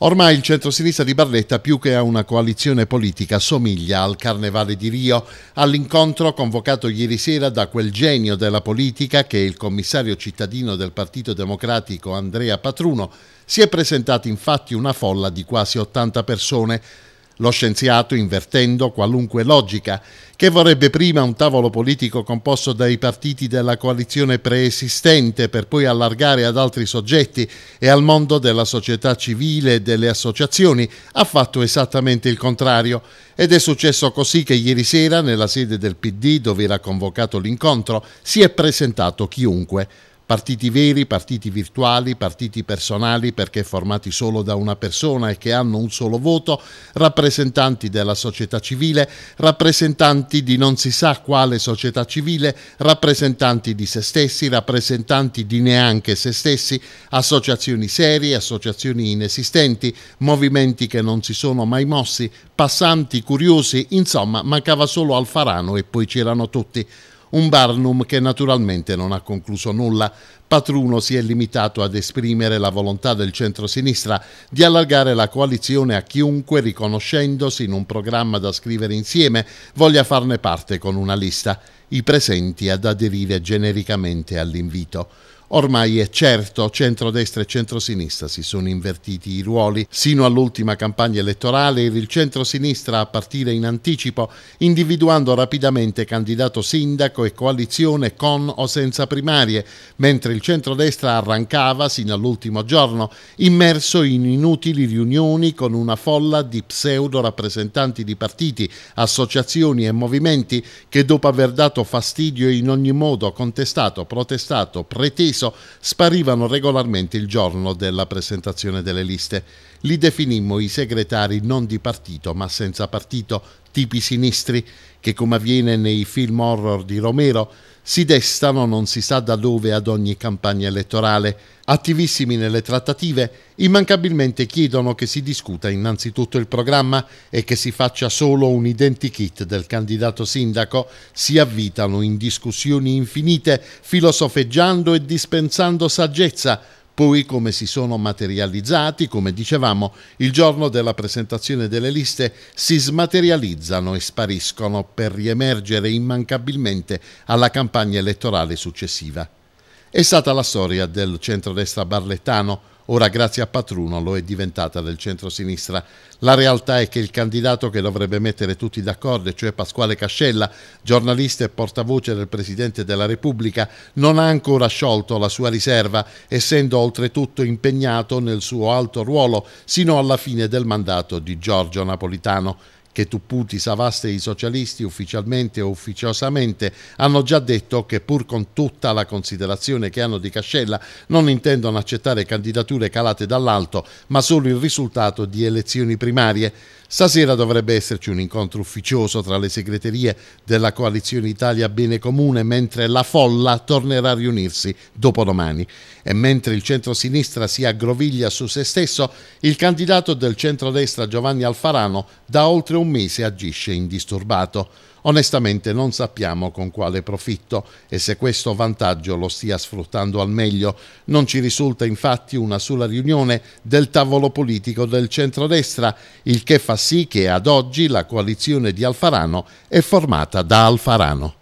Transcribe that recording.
Ormai il centrosinistra di Barletta, più che a una coalizione politica, somiglia al Carnevale di Rio, all'incontro convocato ieri sera da quel genio della politica che il commissario cittadino del Partito Democratico Andrea Patruno si è presentata infatti una folla di quasi 80 persone lo scienziato invertendo qualunque logica, che vorrebbe prima un tavolo politico composto dai partiti della coalizione preesistente per poi allargare ad altri soggetti e al mondo della società civile e delle associazioni, ha fatto esattamente il contrario ed è successo così che ieri sera nella sede del PD dove era convocato l'incontro si è presentato chiunque partiti veri, partiti virtuali, partiti personali perché formati solo da una persona e che hanno un solo voto, rappresentanti della società civile, rappresentanti di non si sa quale società civile, rappresentanti di se stessi, rappresentanti di neanche se stessi, associazioni serie, associazioni inesistenti, movimenti che non si sono mai mossi, passanti, curiosi, insomma mancava solo Alfarano e poi c'erano tutti. Un Barnum che naturalmente non ha concluso nulla. Patruno si è limitato ad esprimere la volontà del centro-sinistra di allargare la coalizione a chiunque, riconoscendosi in un programma da scrivere insieme, voglia farne parte con una lista. I presenti ad aderire genericamente all'invito. Ormai è certo, centrodestra e centrosinistra si sono invertiti i ruoli. Sino all'ultima campagna elettorale il centrosinistra a partire in anticipo, individuando rapidamente candidato sindaco e coalizione con o senza primarie, mentre il centrodestra arrancava sino all'ultimo giorno, immerso in inutili riunioni con una folla di pseudo rappresentanti di partiti, associazioni e movimenti che dopo aver dato fastidio in ogni modo, contestato, protestato, preteso, Treviso sparivano regolarmente il giorno della presentazione delle liste. Li definimmo i segretari non di partito ma senza partito, tipi sinistri, che come avviene nei film horror di Romero si destano non si sa da dove ad ogni campagna elettorale. Attivissimi nelle trattative, immancabilmente chiedono che si discuta innanzitutto il programma e che si faccia solo un identikit del candidato sindaco. Si avvitano in discussioni infinite, filosofeggiando e dispensando saggezza poi come si sono materializzati, come dicevamo, il giorno della presentazione delle liste si smaterializzano e spariscono per riemergere immancabilmente alla campagna elettorale successiva. È stata la storia del centrodestra barlettano ora grazie a Patruno lo è diventata del centro-sinistra. La realtà è che il candidato che dovrebbe mettere tutti d'accordo, cioè Pasquale Cascella, giornalista e portavoce del Presidente della Repubblica, non ha ancora sciolto la sua riserva, essendo oltretutto impegnato nel suo alto ruolo sino alla fine del mandato di Giorgio Napolitano che Tupputi, Savaste e i socialisti ufficialmente o ufficiosamente hanno già detto che pur con tutta la considerazione che hanno di Cascella non intendono accettare candidature calate dall'alto ma solo il risultato di elezioni primarie. Stasera dovrebbe esserci un incontro ufficioso tra le segreterie della coalizione Italia Bene Comune mentre la folla tornerà a riunirsi dopodomani e mentre il centro-sinistra si aggroviglia su se stesso il candidato del centro-destra Giovanni Alfarano da oltre un un mese agisce indisturbato. Onestamente non sappiamo con quale profitto e se questo vantaggio lo stia sfruttando al meglio. Non ci risulta infatti una sola riunione del tavolo politico del centrodestra, il che fa sì che ad oggi la coalizione di Alfarano è formata da Alfarano.